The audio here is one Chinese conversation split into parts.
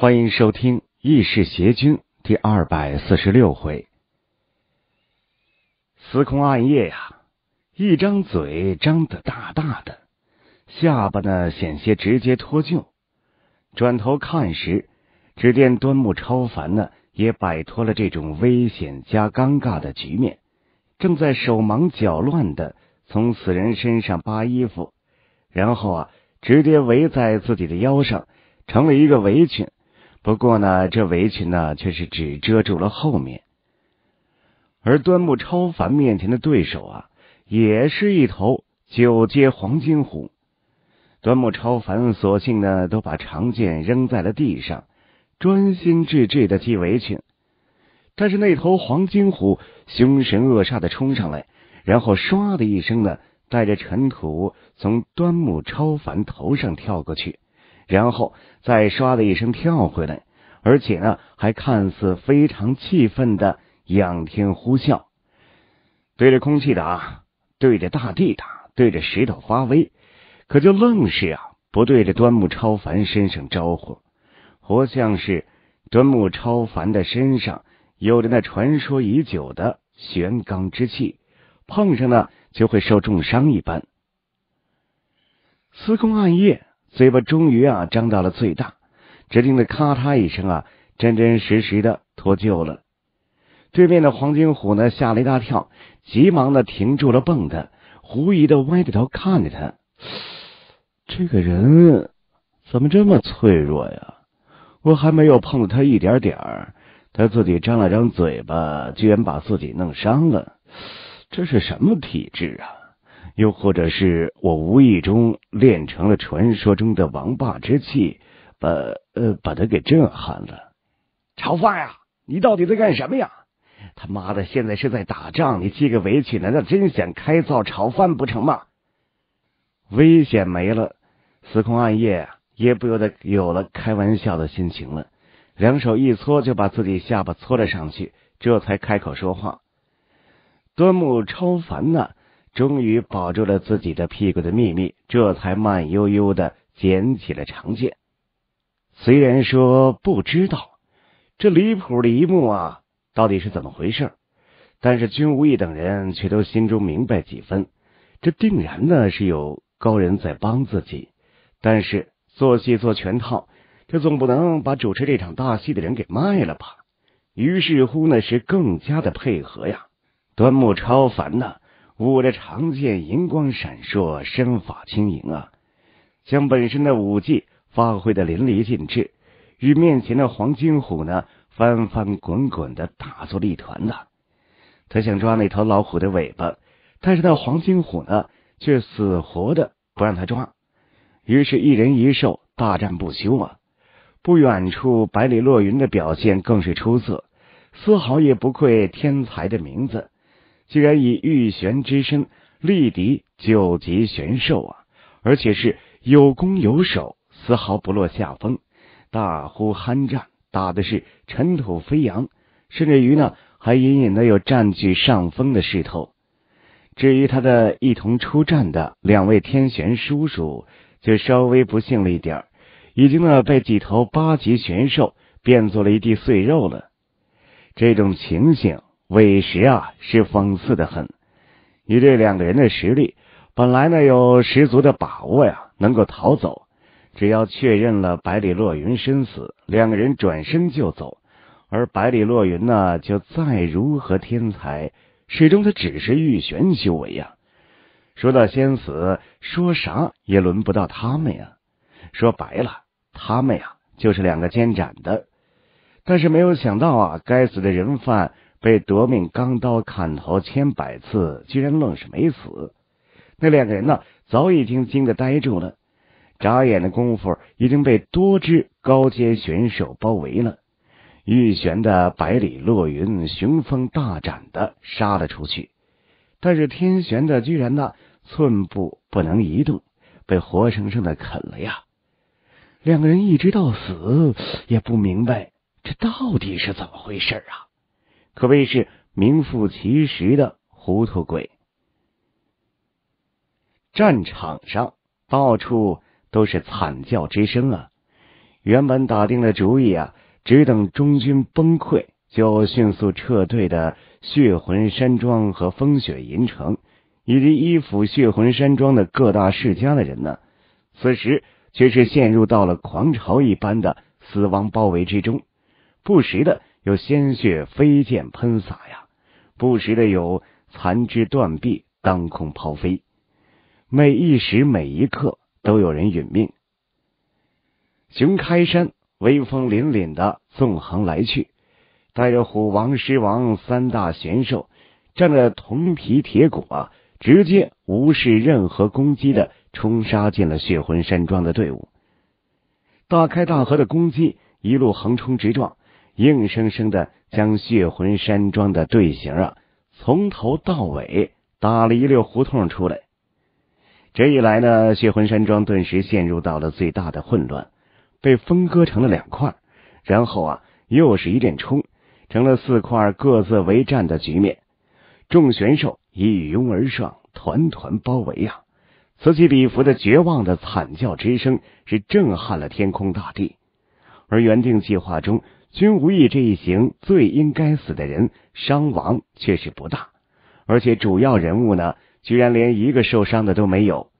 欢迎收听《异世邪君》第二百四十六回。司空暗夜呀，一张嘴张得大大的，下巴呢险些直接脱臼。转头看时，只见端木超凡呢也摆脱了这种危险加尴尬的局面，正在手忙脚乱的从死人身上扒衣服，然后啊直接围在自己的腰上，成了一个围裙。不过呢，这围裙呢，却是只遮住了后面，而端木超凡面前的对手啊，也是一头九阶黄金虎。端木超凡索性呢，都把长剑扔在了地上，专心致志的系围裙。但是那头黄金虎凶神恶煞的冲上来，然后唰的一声呢，带着尘土从端木超凡头上跳过去。然后再唰的一声跳回来，而且呢，还看似非常气愤的仰天呼啸，对着空气打，对着大地打，对着石头发威，可就愣是啊不对着端木超凡身上招呼，活像是端木超凡的身上有着那传说已久的玄罡之气，碰上呢就会受重伤一般。司空暗夜。嘴巴终于啊张到了最大，只听得咔嚓一声啊，真真实实的脱臼了。对面的黄金虎呢吓了一大跳，急忙的停住了蹦跶，狐疑的歪着头看着他。这个人怎么这么脆弱呀？我还没有碰到他一点点儿，他自己张了张嘴巴，居然把自己弄伤了。这是什么体质啊？又或者是我无意中练成了传说中的王霸之气，把呃把他给震撼了。炒饭呀，你到底在干什么呀？他妈的，现在是在打仗，你系个围裙，难道真想开灶炒饭不成吗？危险没了，司空暗夜也不由得有了开玩笑的心情了，两手一搓，就把自己下巴搓了上去，这才开口说话：“端木超凡呐。”终于保住了自己的屁股的秘密，这才慢悠悠的捡起了长剑。虽然说不知道这离谱的一幕啊到底是怎么回事，但是君无意等人却都心中明白几分。这定然呢是有高人在帮自己，但是做戏做全套，这总不能把主持这场大戏的人给卖了吧？于是乎呢是更加的配合呀。端木超凡呢？舞着长剑，银光闪烁，身法轻盈啊，将本身的武技发挥的淋漓尽致，与面前的黄金虎呢翻翻滚滚的打作了一团呢。他想抓那头老虎的尾巴，但是那黄金虎呢却死活的不让他抓，于是，一人一兽大战不休啊。不远处，百里落云的表现更是出色，丝毫也不愧天才的名字。居然以玉玄之身力敌九级玄兽啊！而且是有攻有守，丝毫不落下风。大呼酣战，打的是尘土飞扬，甚至于呢还隐隐的有占据上风的势头。至于他的一同出战的两位天玄叔叔，就稍微不幸了一点已经呢被几头八级玄兽变作了一地碎肉了。这种情形。委实啊，是讽刺的很。你对两个人的实力，本来呢有十足的把握呀，能够逃走。只要确认了百里落云身死，两个人转身就走。而百里落云呢，就再如何天才，始终他只是玉玄修为呀。说到先死，说啥也轮不到他们呀。说白了，他们呀就是两个监斩的。但是没有想到啊，该死的人犯。被夺命钢刀砍头千百次，居然愣是没死。那两个人呢，早已经惊得呆住了。眨眼的功夫，已经被多只高阶选手包围了。玉玄的百里落云雄风大展的杀了出去，但是天玄的居然呢，寸步不能移动，被活生生的啃了呀。两个人一直到死也不明白这到底是怎么回事啊！可谓是名副其实的糊涂鬼。战场上到处都是惨叫之声啊！原本打定了主意啊，只等中军崩溃就迅速撤退的血魂山庄和风雪银城，以及依附血魂山庄的各大世家的人呢，此时却是陷入到了狂潮一般的死亡包围之中，不时的。有鲜血飞溅喷洒呀，不时的有残肢断臂当空抛飞，每一时每一刻都有人殒命。熊开山威风凛凛的纵横来去，带着虎王、狮王三大玄兽，仗着铜皮铁骨啊，直接无视任何攻击的冲杀进了血魂山庄的队伍，大开大合的攻击，一路横冲直撞。硬生生的将血魂山庄的队形啊，从头到尾打了一溜胡同出来。这一来呢，血魂山庄顿时陷入到了最大的混乱，被分割成了两块。然后啊，又是一阵冲，成了四块各自为战的局面。众玄兽一拥而上，团团包围啊！此起彼伏的绝望的惨叫之声，是震撼了天空大地。而原定计划中。君无意这一行最应该死的人伤亡却是不大，而且主要人物呢，居然连一个受伤的都没有。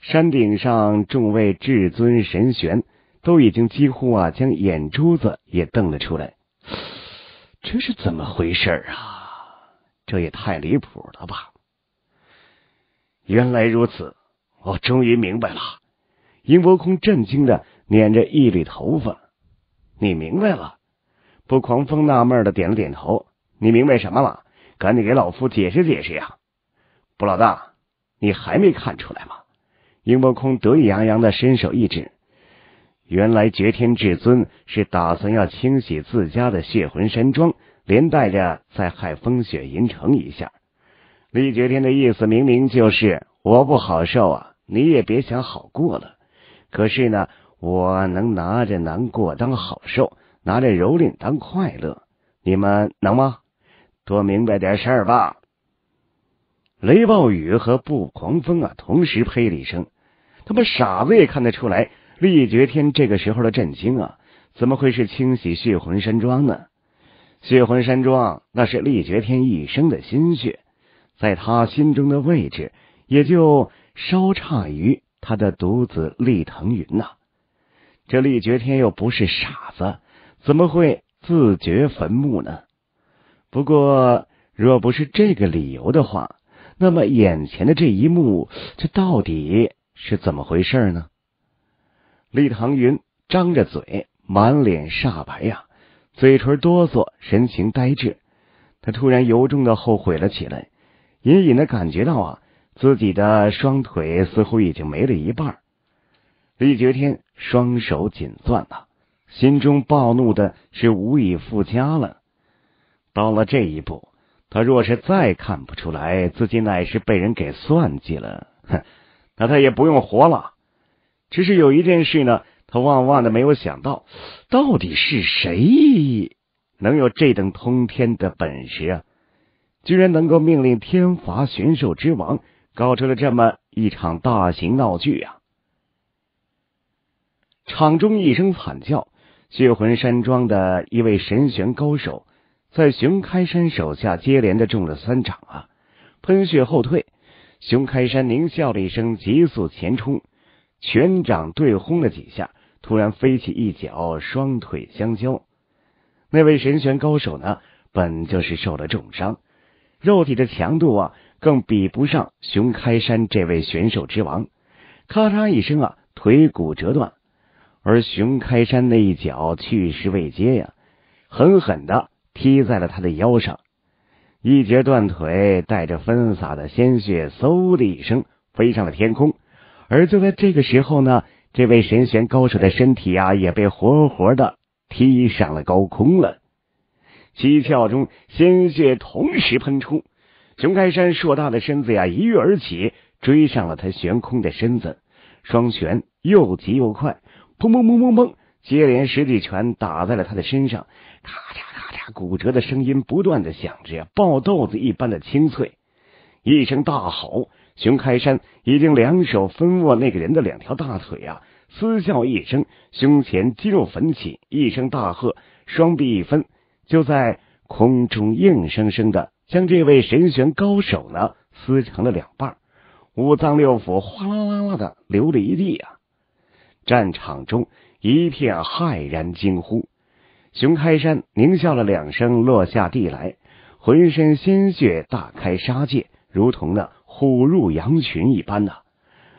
山顶上众位至尊神玄都已经几乎啊将眼珠子也瞪了出来，这是怎么回事啊？这也太离谱了吧！原来如此，我终于明白了。殷博空震惊的捻着一缕头发，你明白了？不狂风纳闷的点了点头，你明白什么了？赶紧给老夫解释解释呀！不老大，你还没看出来吗？英魔空得意洋洋的伸手一指，原来绝天至尊是打算要清洗自家的血魂山庄，连带着再害风雪银城一下。厉绝天的意思明明就是我不好受啊，你也别想好过了。可是呢，我能拿着难过当好受。拿着蹂躏当快乐，你们能吗？多明白点事儿吧。雷暴雨和布狂风啊，同时呸了一声。他们傻子也看得出来，厉绝天这个时候的震惊啊，怎么会是清洗血魂山庄呢？血魂山庄那是厉绝天一生的心血，在他心中的位置也就稍差于他的独子厉腾云呐。这厉绝天又不是傻子。怎么会自掘坟墓呢？不过，若不是这个理由的话，那么眼前的这一幕，这到底是怎么回事呢？李唐云张着嘴，满脸煞白呀，嘴唇哆嗦，神情呆滞。他突然由衷的后悔了起来，隐隐的感觉到啊，自己的双腿似乎已经没了一半。李觉天双手紧攥啊。心中暴怒的是无以复加了。到了这一步，他若是再看不出来自己乃是被人给算计了，哼，那他也不用活了。只是有一件事呢，他万万的没有想到，到底是谁能有这等通天的本事啊？居然能够命令天罚玄兽之王搞出了这么一场大型闹剧啊！场中一声惨叫。血魂山庄的一位神玄高手，在熊开山手下接连的中了三掌啊，喷血后退。熊开山狞笑了一声，急速前冲，拳掌对轰了几下，突然飞起一脚，双腿相交。那位神玄高手呢，本就是受了重伤，肉体的强度啊，更比不上熊开山这位玄兽之王。咔嚓一声啊，腿骨折断。而熊开山那一脚去势未接呀，狠狠的踢在了他的腰上，一截断腿带着纷洒的鲜血，嗖的一声飞上了天空。而就在这个时候呢，这位神玄高手的身体啊也被活活的踢上了高空了，七窍中鲜血同时喷出。熊开山硕大的身子呀一跃而起，追上了他悬空的身子，双拳又急又快。砰砰砰砰砰！接连十几拳打在了他的身上，咔嚓咔嚓，骨折的声音不断的响着，爆豆子一般的清脆。一声大吼，熊开山已经两手分握那个人的两条大腿啊！嘶叫一声，胸前肌肉粉起，一声大喝，双臂一分，就在空中硬生生的将这位神玄高手呢撕成了两半，五脏六腑哗啦啦啦的流了一地啊！战场中一片骇然惊呼，熊开山狞笑了两声，落下地来，浑身鲜血，大开杀戒，如同那虎入羊群一般呐。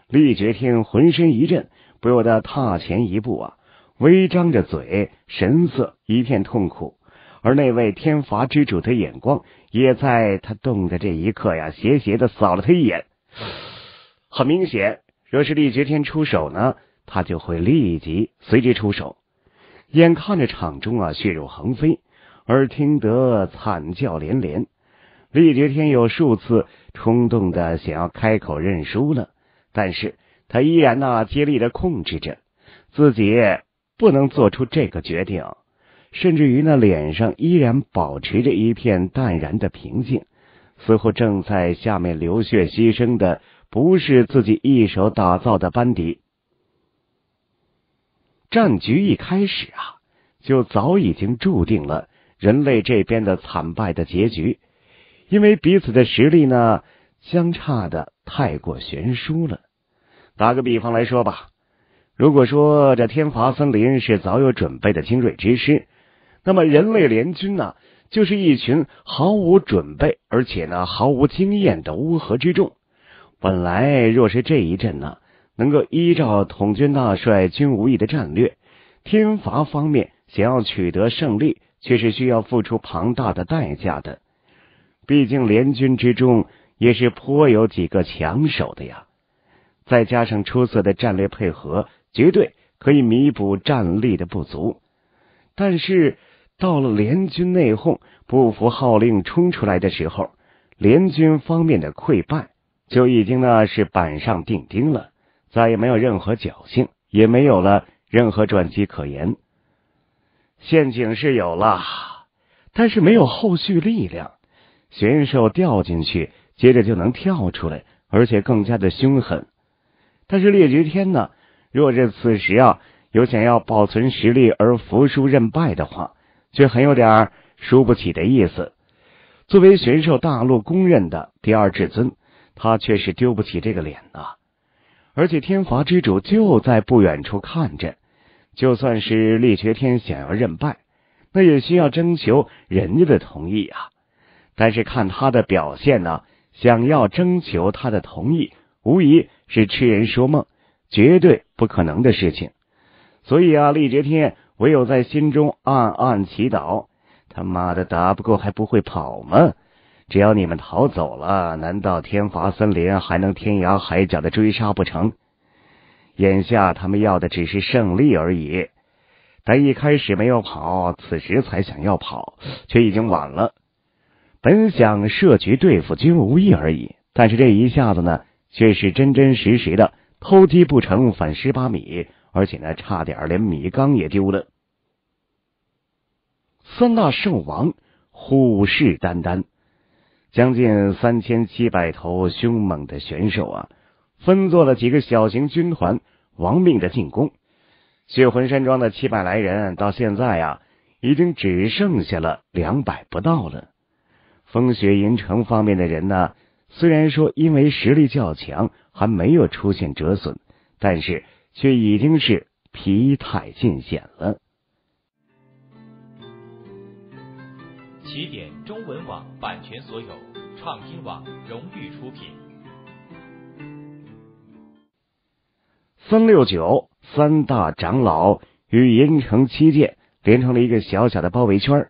厉绝天浑身一震，不由得踏前一步啊，微张着嘴，神色一片痛苦。而那位天罚之主的眼光也在他动的这一刻呀，斜斜的扫了他一眼。很明显，若是厉绝天出手呢？他就会立即随之出手。眼看着场中啊血肉横飞，耳听得惨叫连连，力觉天有数次冲动的想要开口认输了，但是他依然呢竭力的控制着自己，不能做出这个决定。甚至于那脸上依然保持着一片淡然的平静，似乎正在下面流血牺牲的不是自己一手打造的班底。战局一开始啊，就早已经注定了人类这边的惨败的结局，因为彼此的实力呢相差的太过悬殊了。打个比方来说吧，如果说这天罚森林是早有准备的精锐之师，那么人类联军呢就是一群毫无准备而且呢毫无经验的乌合之众。本来若是这一阵呢。能够依照统军大帅军无意的战略，天罚方面想要取得胜利，却是需要付出庞大的代价的。毕竟联军之中也是颇有几个强手的呀，再加上出色的战略配合，绝对可以弥补战力的不足。但是到了联军内讧、不服号令冲出来的时候，联军方面的溃败就已经呢是板上钉钉了。再也没有任何侥幸，也没有了任何转机可言。陷阱是有了，但是没有后续力量。玄兽掉进去，接着就能跳出来，而且更加的凶狠。但是列绝天呢？若是此时啊，有想要保存实力而服输认败的话，却很有点输不起的意思。作为玄兽大陆公认的第二至尊，他却是丢不起这个脸呐。而且天罚之主就在不远处看着，就算是力绝天想要认败，那也需要征求人家的同意啊。但是看他的表现呢，想要征求他的同意，无疑是痴人说梦，绝对不可能的事情。所以啊，力绝天唯有在心中暗暗祈祷：他妈的，打不过还不会跑吗？只要你们逃走了，难道天罚森林还能天涯海角的追杀不成？眼下他们要的只是胜利而已。但一开始没有跑，此时才想要跑，却已经晚了。本想设局对付君无意而已，但是这一下子呢，却是真真实实的偷鸡不成反蚀把米，而且呢，差点连米缸也丢了。三大圣王虎视眈眈。将近三千七百头凶猛的选手啊，分作了几个小型军团，亡命的进攻。血魂山庄的七百来人到现在呀，已经只剩下了两百不到了。风雪银城方面的人呢，虽然说因为实力较强，还没有出现折损，但是却已经是疲态尽显了。起点。中文网版权所有，畅听网荣誉出品。三六九三大长老与银城七剑连成了一个小小的包围圈，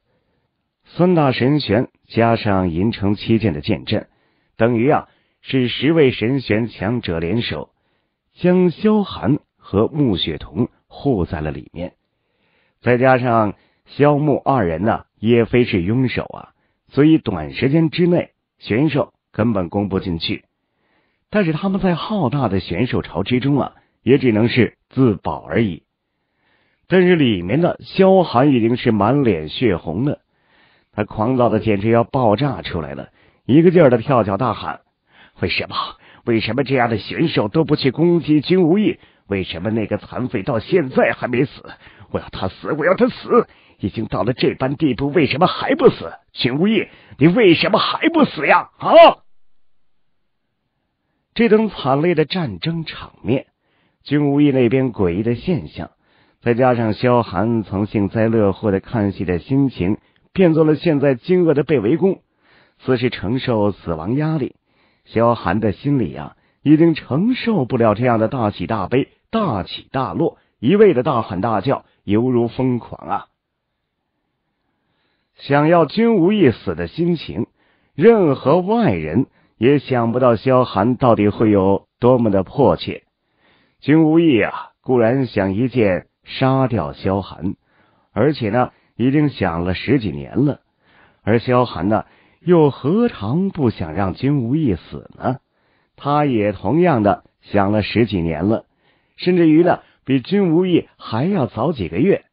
三大神玄加上银城七剑的剑阵，等于啊是十位神玄强者联手，将萧寒和穆雪彤护在了里面。再加上萧木二人呢，也非是庸手啊。所以，短时间之内，选手根本攻不进去。但是，他们在浩大的选手潮之中啊，也只能是自保而已。但是，里面的萧寒已经是满脸血红了，他狂躁的简直要爆炸出来了，一个劲儿的跳脚大喊：“为什么？为什么这样的选手都不去攻击君无义？为什么那个残废到现在还没死？我要他死！我要他死！”已经到了这般地步，为什么还不死？君无义，你为什么还不死呀？啊！这等惨烈的战争场面，君无义那边诡异的现象，再加上萧寒从幸灾乐祸的看戏的心情，变作了现在惊愕的被围攻，此是承受死亡压力。萧寒的心里啊，已经承受不了这样的大喜大悲、大起大落，一味的大喊大叫，犹如疯狂啊！想要君无义死的心情，任何外人也想不到萧寒到底会有多么的迫切。君无意啊，固然想一剑杀掉萧寒，而且呢，已经想了十几年了。而萧寒呢，又何尝不想让君无意死呢？他也同样的想了十几年了，甚至于呢，比君无意还要早几个月。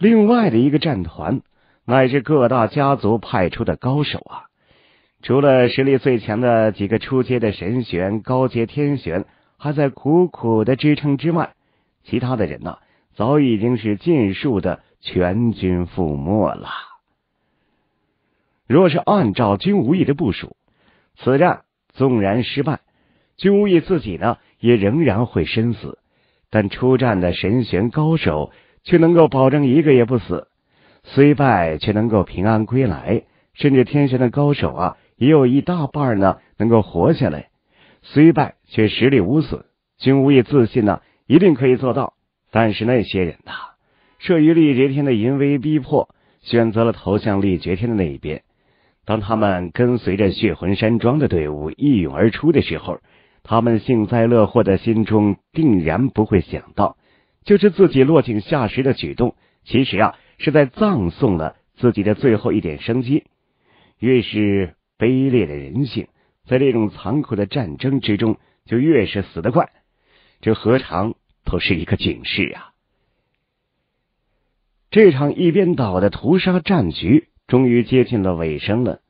另外的一个战团，乃是各大家族派出的高手啊！除了实力最强的几个出阶的神玄、高阶天玄还在苦苦的支撑之外，其他的人呢，早已经是尽数的全军覆没了。若是按照君无意的部署，此战纵然失败，君无意自己呢，也仍然会身死；但出战的神玄高手。却能够保证一个也不死，虽败却能够平安归来，甚至天神的高手啊，也有一大半呢能够活下来，虽败却实力无损。君无意自信呢，一定可以做到。但是那些人呐，慑于立绝天的淫威逼迫，选择了投向力绝天的那一边。当他们跟随着血魂山庄的队伍一涌而出的时候，他们幸灾乐祸的心中定然不会想到。就是自己落井下石的举动，其实啊是在葬送了自己的最后一点生机。越是卑劣的人性，在这种残酷的战争之中，就越是死得快。这何尝不是一个警示啊？这场一边倒的屠杀战局终于接近了尾声了，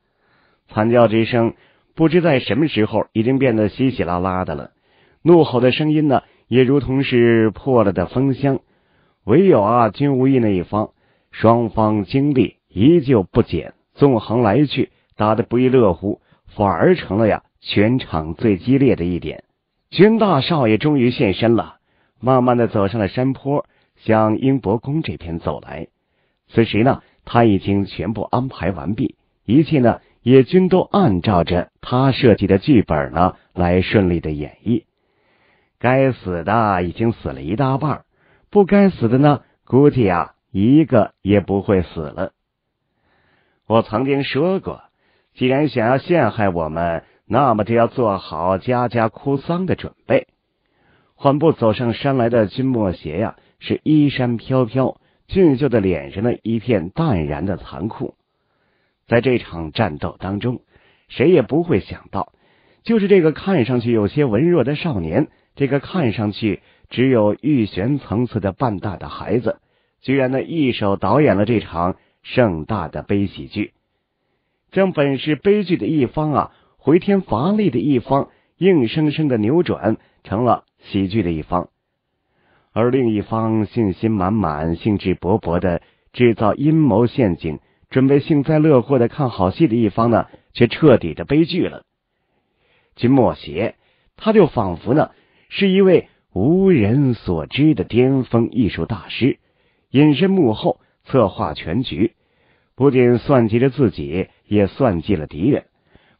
惨叫之声不知在什么时候已经变得稀稀拉拉的了，怒吼的声音呢？也如同是破了的封箱，唯有啊，君无意那一方，双方精力依旧不减，纵横来去，打得不亦乐乎，反而成了呀全场最激烈的一点。君大少爷终于现身了，慢慢的走上了山坡，向英博宫这边走来。此时呢，他已经全部安排完毕，一切呢也均都按照着他设计的剧本呢来顺利的演绎。该死的已经死了一大半，不该死的呢？估计啊，一个也不会死了。我曾经说过，既然想要陷害我们，那么就要做好家家哭丧的准备。缓步走上山来的君莫邪呀，是衣衫飘飘，俊秀的脸上呢，一片淡然的残酷。在这场战斗当中，谁也不会想到，就是这个看上去有些文弱的少年。这个看上去只有玉玄层次的半大的孩子，居然呢一手导演了这场盛大的悲喜剧，将本是悲剧的一方啊，回天乏力的一方，硬生生的扭转成了喜剧的一方，而另一方信心满满、兴致勃勃的制造阴谋陷阱，准备幸灾乐祸的看好戏的一方呢，却彻底的悲剧了。金莫邪，他就仿佛呢。是一位无人所知的巅峰艺术大师，隐身幕后策划全局，不仅算计着自己，也算计了敌人，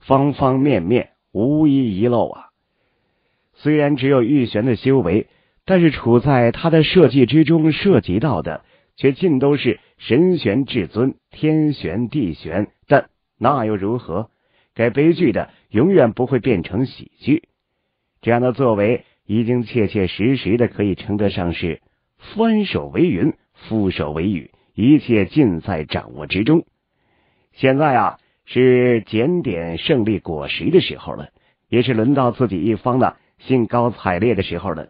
方方面面无一遗漏啊！虽然只有玉玄的修为，但是处在他的设计之中，涉及到的却尽都是神玄至尊、天玄地玄。但那又如何？该悲剧的永远不会变成喜剧。这样的作为。已经切切实实的可以称得上是翻手为云，覆手为雨，一切尽在掌握之中。现在啊，是检点胜利果实的时候了，也是轮到自己一方的兴高采烈的时候了。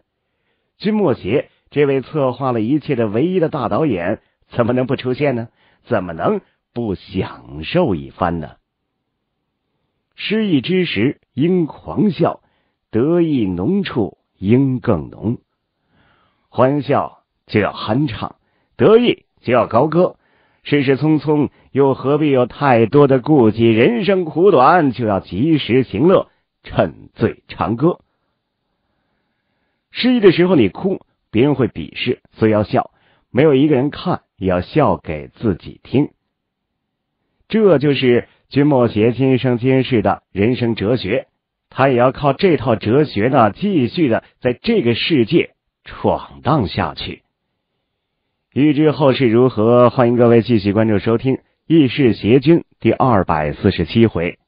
君莫邪，这位策划了一切的唯一的大导演，怎么能不出现呢？怎么能不享受一番呢？失意之时应狂笑，得意浓处。音更浓，欢笑就要酣畅，得意就要高歌。世事匆匆，又何必有太多的顾忌？人生苦短，就要及时行乐，趁醉长歌。失意的时候你哭，别人会鄙视，所以要笑。没有一个人看，也要笑给自己听。这就是君莫邪今生今世的人生哲学。他也要靠这套哲学呢，继续的在这个世界闯荡下去。欲知后事如何，欢迎各位继续关注收听《异世邪君》第二百四十七回。